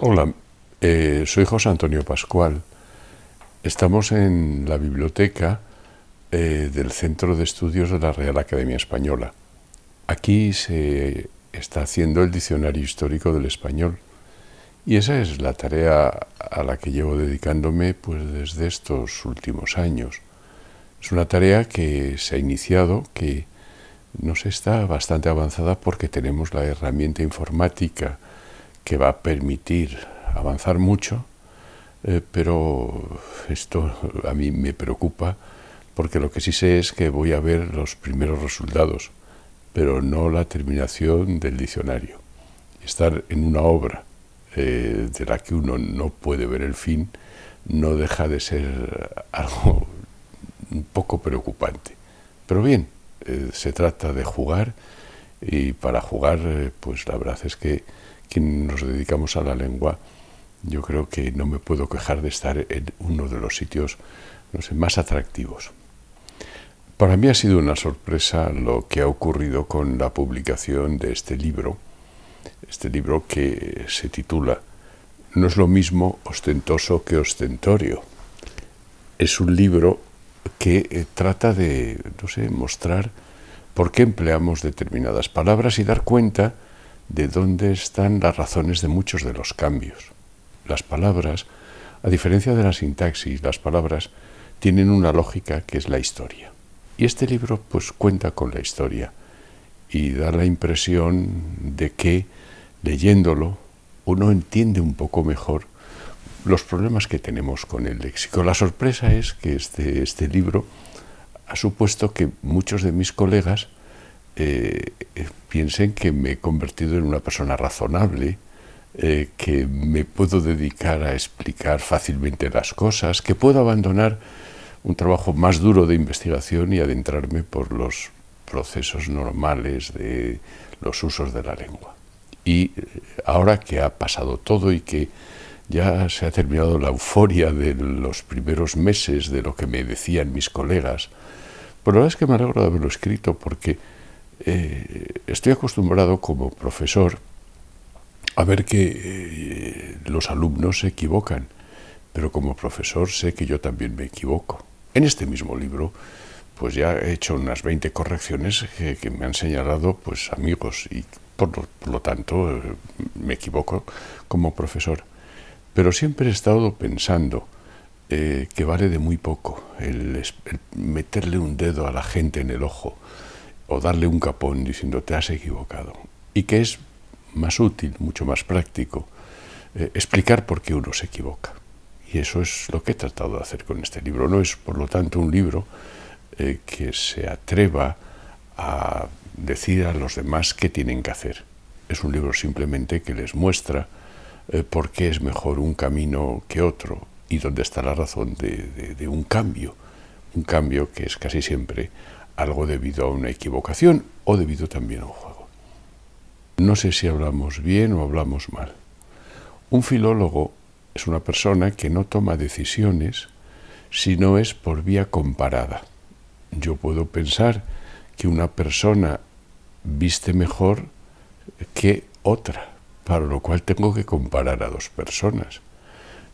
Hola, eh, soy José Antonio Pascual. Estamos en la biblioteca eh, del Centro de Estudios de la Real Academia Española. Aquí se está haciendo el Diccionario Histórico del Español y esa es la tarea a la que llevo dedicándome pues, desde estos últimos años. Es una tarea que se ha iniciado, que se está bastante avanzada porque tenemos la herramienta informática que va a permitir avanzar mucho, eh, pero esto a mí me preocupa porque lo que sí sé es que voy a ver los primeros resultados, pero no la terminación del diccionario. Estar en una obra eh, de la que uno no puede ver el fin no deja de ser algo un poco preocupante. Pero bien, eh, se trata de jugar y para jugar, pues la verdad es que quien nos dedicamos a la lengua, yo creo que no me puedo quejar de estar en uno de los sitios más atractivos. Para mí ha sido una sorpresa lo que ha ocurrido con la publicación de este libro, este libro que se titula No es lo mismo ostentoso que ostentorio. Es un libro que eh, trata de, no sé, mostrar por qué empleamos determinadas palabras y dar cuenta de dónde están las razones de muchos de los cambios. Las palabras, a diferencia de la sintaxis, las palabras tienen una lógica que es la historia. Y este libro pues cuenta con la historia y da la impresión de que leyéndolo uno entiende un poco mejor los problemas que tenemos con el léxico. La sorpresa es que este, este libro ha supuesto que muchos de mis colegas eh, piensen que me he convertido en una persona razonable, eh, que me puedo dedicar a explicar fácilmente las cosas, que puedo abandonar un trabajo más duro de investigación y adentrarme por los procesos normales de los usos de la lengua. Y eh, ahora que ha pasado todo y que ya se ha terminado la euforia de los primeros meses de lo que me decían mis colegas, pero pues la verdad es que me alegro de haberlo escrito porque eh, estoy acostumbrado como profesor a ver que eh, los alumnos se equivocan, pero como profesor sé que yo también me equivoco. En este mismo libro, pues ya he hecho unas 20 correcciones que, me han señalado pues amigos y por lo, tanto eh, me equivoco como profesor. Pero siempre he estado pensando, que vale de muy poco el, meterle un dedo a la gente en el ojo, o darle un capón diciendo te has equivocado. Y que es más útil, mucho más práctico, eh, explicar por qué uno se equivoca. Y eso es lo que he tratado de hacer con este libro. No es, por lo tanto, un libro eh, que se atreva a decir a los demás qué tienen que hacer. Es un libro simplemente que les muestra eh, por qué es mejor un camino que otro y dónde está la razón de un cambio. Un cambio que es casi siempre algo debido a una equivocación o debido también a un juego. No sé si hablamos bien o hablamos mal. Un filólogo es una persona que no toma decisiones si no es por vía comparada. Yo puedo pensar que una persona viste mejor que otra, para lo cual tengo que comparar a dos personas.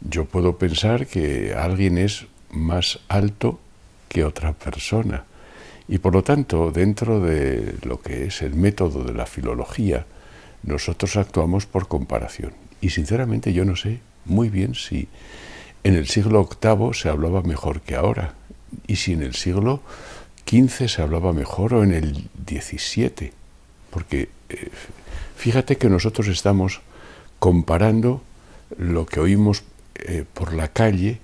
Yo puedo pensar que alguien es más alto que otra persona, y por lo tanto, dentro de lo que es el método de la filología, nosotros actuamos por comparación. Y sinceramente yo no sé muy bien si en el siglo VIII se hablaba mejor que ahora, y si en el siglo XV se hablaba mejor o en el XVII. Porque eh, fíjate que nosotros estamos comparando lo que oímos eh, por la calle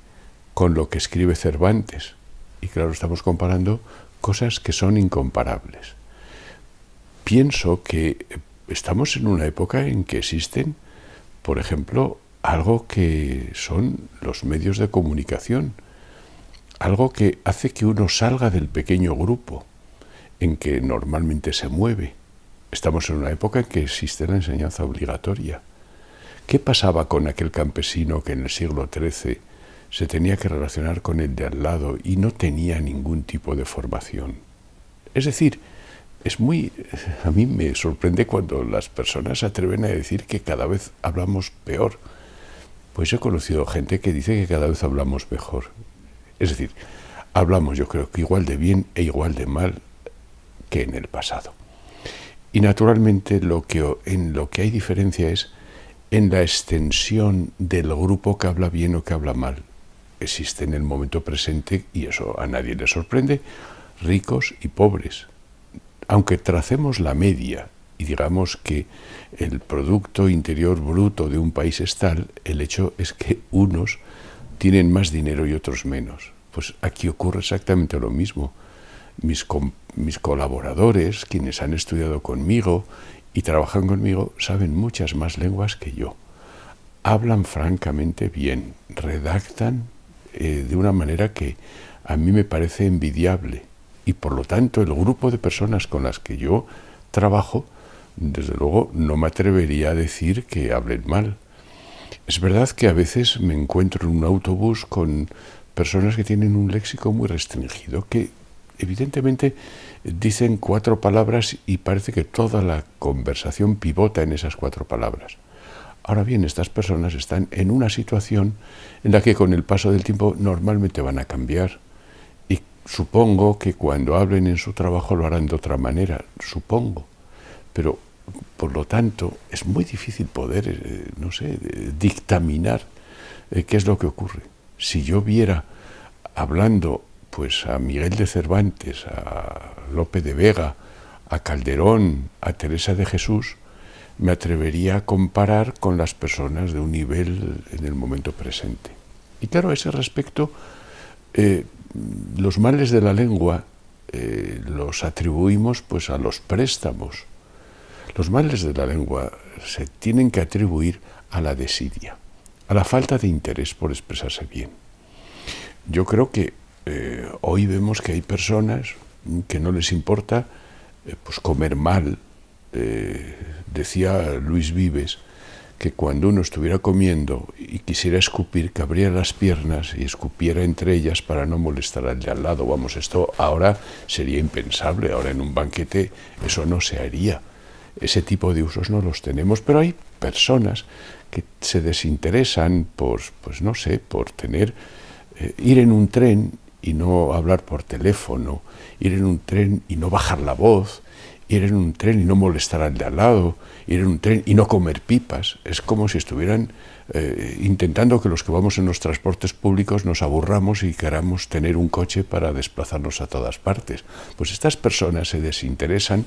con lo que escribe Cervantes. Y claro, estamos comparando cosas que son incomparables. Pienso que estamos en una época en que existen, por ejemplo, algo que son los medios de comunicación, algo que hace que uno salga del pequeño grupo en que normalmente se mueve. Estamos en una época en que existe la enseñanza obligatoria. ¿Qué pasaba con aquel campesino que en el siglo XIII se tenía que relacionar con el de al lado y no tenía ningún tipo de formación. Es decir, es muy a mí me sorprende cuando las personas se atreven a decir que cada vez hablamos peor. Pues he conocido gente que dice que cada vez hablamos mejor. Es decir, hablamos yo creo que igual de bien e igual de mal que en el pasado. Y naturalmente lo que en lo que hay diferencia es en la extensión del grupo que habla bien o que habla mal existe en el momento presente y eso a nadie le sorprende, ricos y pobres. Aunque tracemos la media y digamos que el Producto Interior Bruto de un país es tal, el hecho es que unos tienen más dinero y otros menos. Pues aquí ocurre exactamente lo mismo. Mis, mis colaboradores, quienes han estudiado conmigo y trabajan conmigo, saben muchas más lenguas que yo hablan francamente bien, redactan eh, de una manera que a mí me parece envidiable. Y por lo tanto, el grupo de personas con las que yo trabajo, desde luego no me atrevería a decir que hablen mal. Es verdad que a veces me encuentro en un autobús con personas que tienen un léxico muy restringido, que evidentemente dicen cuatro palabras y parece que toda la conversación pivota en esas cuatro palabras. Ahora bien, estas personas están en una situación en la que con el paso del tiempo normalmente van a cambiar. Y supongo que cuando hablen en su trabajo lo harán de otra manera, supongo. Pero, por lo tanto, es muy difícil poder, eh, no sé, eh, dictaminar eh, qué es lo que ocurre. Si yo viera hablando pues a Miguel de Cervantes, a Lope de Vega, a Calderón, a Teresa de Jesús, me atrevería a comparar con las personas de un nivel en el momento presente. Y claro, a ese respecto, eh, los males de la lengua eh, los atribuimos pues a los préstamos. Los males de la lengua se tienen que atribuir a la desidia, a la falta de interés por expresarse bien. Yo creo que eh, hoy vemos que hay personas que no les importa pues comer mal, eh, decía Luis Vives que cuando uno estuviera comiendo y quisiera escupir, que abriera las piernas y escupiera entre ellas para no molestar al de al lado. Vamos, esto ahora sería impensable, ahora en un banquete eso no se haría. Ese tipo de usos no los tenemos, pero hay personas que se desinteresan por, pues no sé, por tener, eh, ir en un tren y no hablar por teléfono, ir en un tren y no bajar la voz, ir en un tren y no molestar al de al lado, ir en un tren y no comer pipas. Es como si estuvieran eh, intentando que los que vamos en los transportes públicos nos aburramos y queramos tener un coche para desplazarnos a todas partes. Pues estas personas se desinteresan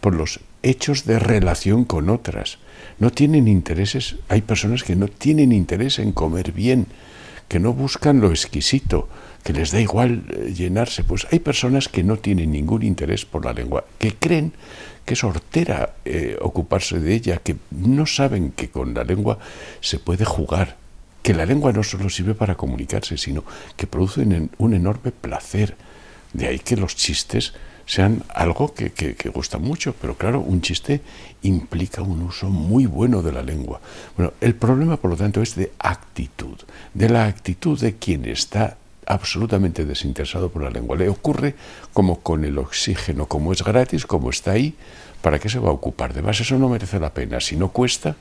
por los hechos de relación con otras. No tienen intereses, hay personas que no tienen interés en comer bien, que no buscan lo exquisito, que les da igual eh, llenarse. Pues hay personas que no tienen ningún interés por la lengua, que creen que es hortera eh, ocuparse de ella, que no saben que con la lengua se puede jugar, que la lengua no solo sirve para comunicarse, sino que produce un, enorme placer. De ahí que los chistes sean algo que, que, gusta mucho, pero claro, un chiste implica un uso muy bueno de la lengua. Bueno, el problema, por lo tanto, es de actitud, de la actitud de quien está absolutamente desinteresado por la lengua. Le ocurre como con el oxígeno, como es gratis, como está ahí, ¿para qué se va a ocupar? de Además, eso no merece la pena. Si no cuesta,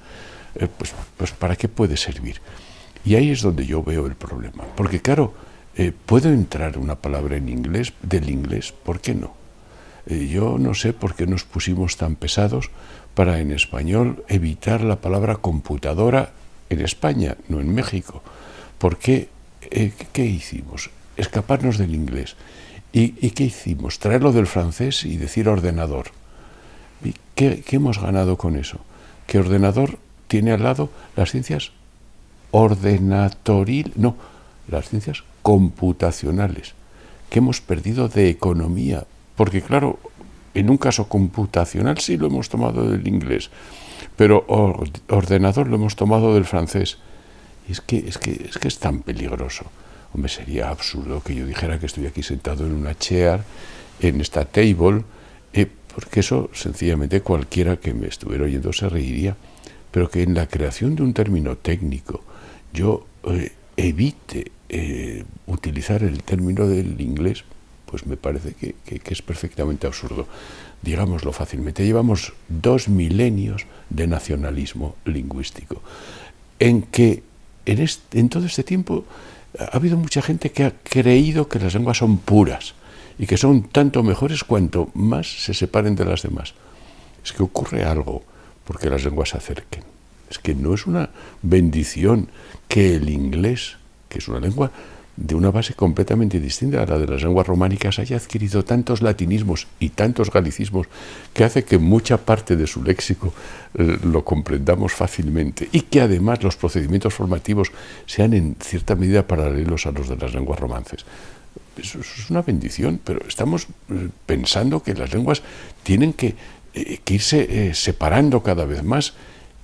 eh, pues, pues, ¿para qué puede servir? Y ahí es donde yo veo el problema. Porque claro, eh, ¿puedo entrar una palabra en inglés, del inglés? ¿Por qué no? Eh, yo no sé por qué nos pusimos tan pesados para en español evitar la palabra computadora en España, no en México. ¿Por qué eh, ¿qué hicimos? Escaparnos del inglés. ¿Y, qué hicimos? Traerlo del francés y decir ordenador. qué, hemos ganado con eso? Que ordenador tiene al lado las ciencias ordenatoril, no, las ciencias computacionales, ¿Qué hemos perdido de economía, porque claro, en un caso computacional sí lo hemos tomado del inglés, pero ordenador lo hemos tomado del francés. Es que, es que, es que es tan peligroso. Hombre, sería absurdo que yo dijera que estoy aquí sentado en una chair, en esta table, eh, porque eso sencillamente cualquiera que me estuviera oyendo se reiría. Pero que en la creación de un término técnico yo eh, evite eh, utilizar el término del inglés, pues me parece que, que, es perfectamente absurdo. Digámoslo fácilmente, llevamos dos milenios de nacionalismo lingüístico, en que en, todo este tiempo ha habido mucha gente que ha creído que las lenguas son puras y que son tanto mejores cuanto más se separen de las demás. Es que ocurre algo porque las lenguas se acerquen. Es que no es una bendición que el inglés, que es una lengua de una base completamente distinta a la de las lenguas románicas, haya adquirido tantos latinismos y tantos galicismos que hace que mucha parte de su léxico eh, lo comprendamos fácilmente y que además los procedimientos formativos sean en cierta medida paralelos a los de las lenguas romances. es una bendición, pero estamos eh, pensando que las lenguas tienen que, eh, irse separando cada vez más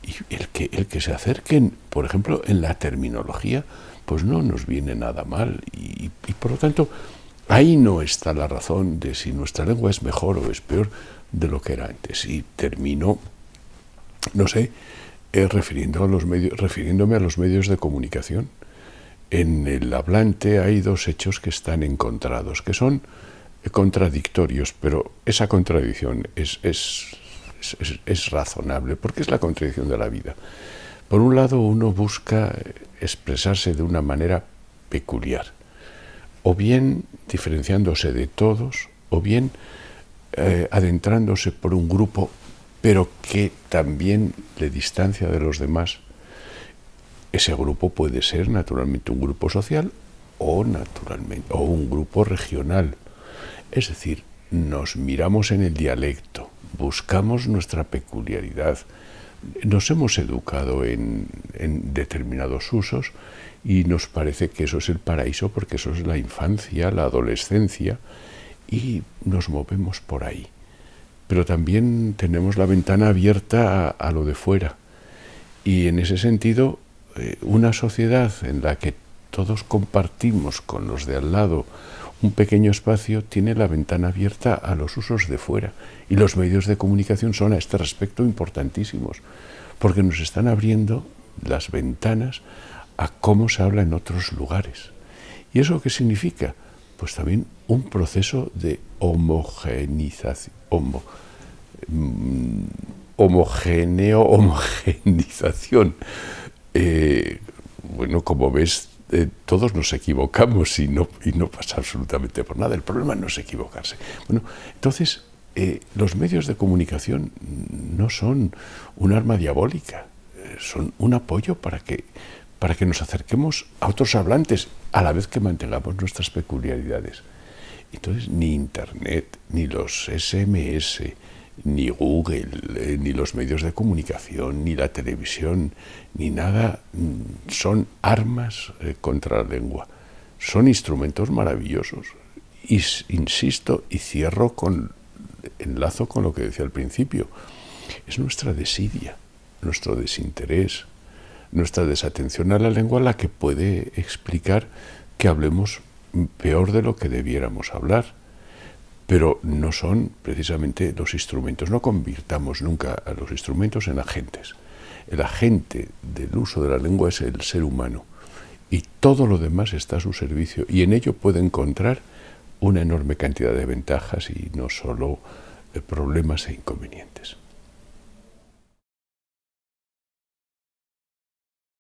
y el que, el que se acerquen, por ejemplo, en la terminología, pues no nos viene nada mal. Y, por lo tanto, ahí no está la razón de si nuestra lengua es mejor o es peor de lo que era antes. Y termino, no sé, eh, refiriéndome a los medios de comunicación. En el hablante hay dos hechos que están encontrados, que son contradictorios, pero esa contradicción es es, razonable, porque es la contradicción de la vida. Por un lado, uno busca expresarse de una manera peculiar, o bien diferenciándose de todos, o bien eh, adentrándose por un grupo, pero que también le distancia de los demás. Ese grupo puede ser naturalmente un grupo social o naturalmente o un grupo regional. Es decir, nos miramos en el dialecto, buscamos nuestra peculiaridad. Nos hemos educado en, determinados usos y nos parece que eso es el paraíso porque eso es la infancia, la adolescencia y nos movemos por ahí. Pero también tenemos la ventana abierta a, lo de fuera. Y en ese sentido, eh, una sociedad en la que todos compartimos con los de al lado un pequeño espacio tiene la ventana abierta a los usos de fuera y los medios de comunicación son a este respecto importantísimos porque nos están abriendo las ventanas a cómo se habla en otros lugares. ¿Y eso qué significa? Pues también un proceso de homogeneización mm, homogéneo, eh, bueno, como ves, eh, todos nos equivocamos y no, y no pasa absolutamente por nada. El problema no es equivocarse. Bueno, entonces, eh, los medios de comunicación no son un arma diabólica, eh, son un apoyo para que, para que nos acerquemos a otros hablantes, a la vez que mantengamos nuestras peculiaridades. Entonces, ni Internet, ni los SMS, ni Google, eh, ni los medios de comunicación, ni la televisión, ni nada, mm, son armas eh, contra la lengua. Son instrumentos maravillosos. insisto y cierro enlazo con lo que decía al principio, es nuestra desidia, nuestro desinterés, nuestra desatención a la lengua la que puede explicar que hablemos peor de lo que debiéramos hablar pero no son precisamente los instrumentos. No convirtamos nunca a los instrumentos en agentes. El agente del uso de la lengua es el ser humano y todo lo demás está a su servicio y en ello puede encontrar una enorme cantidad de ventajas y no solo eh, problemas e inconvenientes.